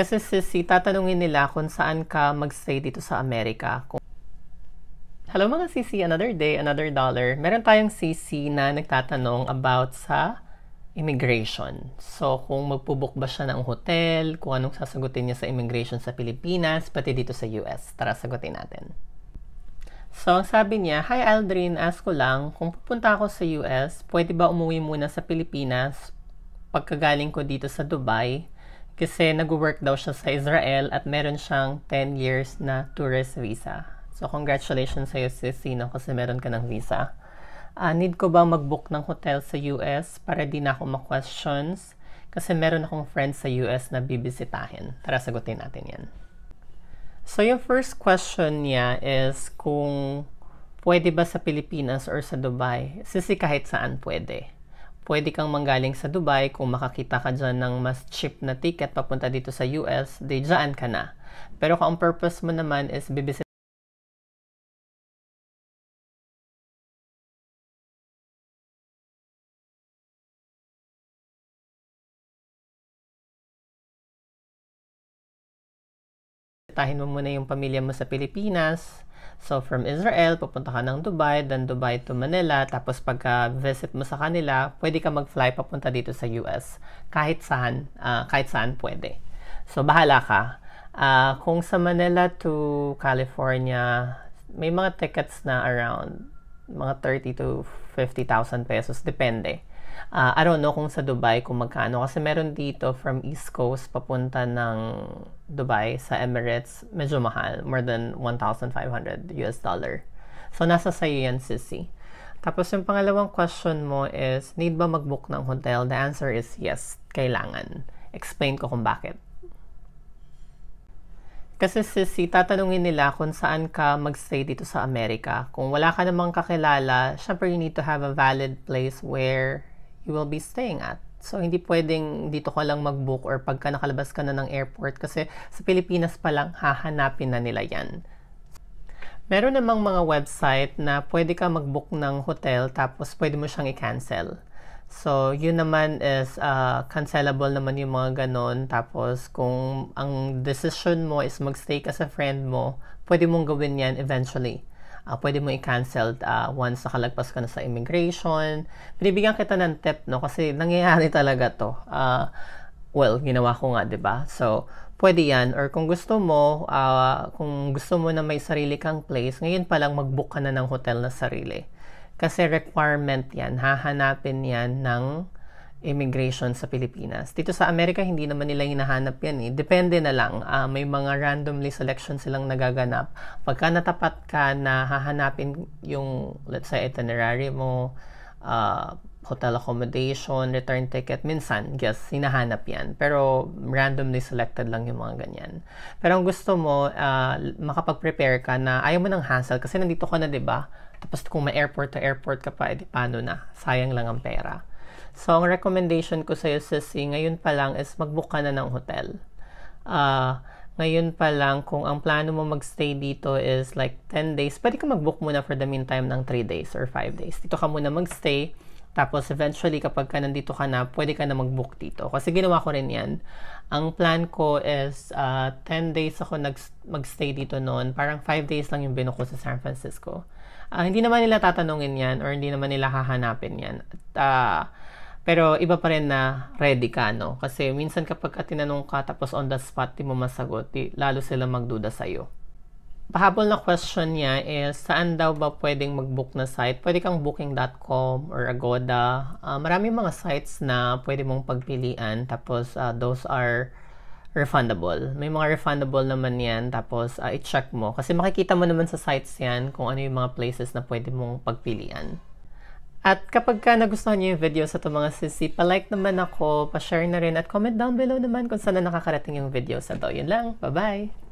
Kasi sisi, eh, tatanungin nila kung saan ka magstay dito sa Amerika. Kung Hello mga CC, another day, another dollar. Meron tayong CC na nagtatanong about sa immigration. So, kung magpubok ba siya ng hotel, kung anong sasagutin niya sa immigration sa Pilipinas, pati dito sa US. Tara, sagutin natin. So, ang sabi niya, Hi Aldrin, ask ko lang, kung pupunta ako sa US, pwede ba umuwi muna sa Pilipinas pagkagaling ko dito sa Dubai? kasi nag-work daw siya sa Israel at meron siyang 10 years na tourist visa. So, congratulations sa iyo sa'yo, Sino, kasi meron ka ng visa. Uh, need ko ba mag-book ng hotel sa US para di na ako ma-questions? Kasi meron akong friends sa US na bibisitahin. Tara, sagutin natin yan. So, yung first question niya is kung pwede ba sa Pilipinas or sa Dubai? Sisi, kahit saan pwede pwede kang manggaling sa Dubai kung makakita ka dyan ng mas cheap na ticket papunta dito sa US, di dyan ka na. Pero kung ang purpose mo naman is bibisit tahin mo muna yung pamilya mo sa Pilipinas, So, from Israel, pupunta ka ng Dubai, then Dubai to Manila, tapos pagka-visit mo sa kanila, pwede ka mag-fly papunta dito sa US. Kahit saan, uh, kahit saan pwede. So, bahala ka. Uh, kung sa Manila to California, may mga tickets na around mga 30 to 50,000 pesos, depende. Uh, I don't know kung sa Dubai kung magkano kasi meron dito from East Coast papunta ng Dubai sa Emirates, medyo mahal, more than 1,500 US dollar. So nasa sa'yo yan, sissy. Tapos yung pangalawang question mo is, need ba mag-book ng hotel? The answer is yes, kailangan. Explain ko kung bakit. Kasi sis, eh, tatanungin nila kung saan ka magstay dito sa Amerika. Kung wala ka namang kakilala, syempre you need to have a valid place where you will be staying at. So, hindi pwedeng dito ka lang mag-book or pagka nakalabas ka na ng airport kasi sa Pilipinas pa lang hahanapin na nila yan. Meron namang mga website na pwede ka mag-book ng hotel tapos pwede mo siyang i-cancel. So, yun naman is uh, cancelable naman yung mga ganun. Tapos, kung ang decision mo is magstay ka sa friend mo, pwede mong gawin yan eventually. Uh, pwede mong i-cancel uh, once nakalagpas ka na sa immigration. Binibigyan kita ng tip, no? Kasi nangyayari talaga to. Uh, well, ginawa ko nga, ba diba? So, pwede yan. Or kung gusto mo, uh, kung gusto mo na may sarili kang place, ngayon palang mag-book ka na ng hotel na sarili. Kasi requirement yan. Hahanapin yan ng immigration sa Pilipinas. Dito sa Amerika, hindi naman nila hinahanap yan eh. Depende na lang. Uh, may mga randomly selection silang nagaganap. Pagka natapat ka na hahanapin yung, let's say, itinerary mo, uh, hotel accommodation, return ticket, minsan, yes, hinahanap yan. Pero randomly selected lang yung mga ganyan. Pero ang gusto mo, uh, makapag-prepare ka na ayaw mo ng hassle kasi nandito ka na, di ba? Tapos kung ma-airport to airport ka pa, edi paano na? Sayang lang ang pera. So, ang recommendation ko sa'yo, Sissy, ngayon pa lang is mag na ng hotel. Uh, ngayon pa lang, kung ang plano mo magstay dito is like 10 days, pwede ka mag-book muna for the meantime ng 3 days or 5 days. Dito ka muna magstay. Tapos eventually kapag ka nandito ka na, pwede ka na mag-book dito. Kasi ginawa ko rin yan. Ang plan ko is uh, ah, 10 days ako nag- magstay dito noon. Parang 5 days lang yung binook sa San Francisco uh, hindi naman nila tatanungin yan or hindi naman nila hahanapin yan. At, uh, pero iba pa rin na ready ka, no? Kasi minsan kapag ka tinanong ka tapos on the spot di mo masagot, di, lalo sila magduda sa'yo. Pahabol na question niya is, saan daw ba pwedeng mag-book na site? Pwede kang booking.com or Agoda. Uh, marami mga sites na pwede mong pagpilian. Tapos, uh, those are refundable. May mga refundable naman yan. Tapos, uh, i-check mo. Kasi makikita mo naman sa sites yan kung ano yung mga places na pwede mong pagpilian. At kapag ka nagustuhan niyo yung video sa itong mga sisi, palike naman ako, pa-share na rin, at comment down below naman kung saan na nakakarating yung video sa to. Yun lang. Bye-bye!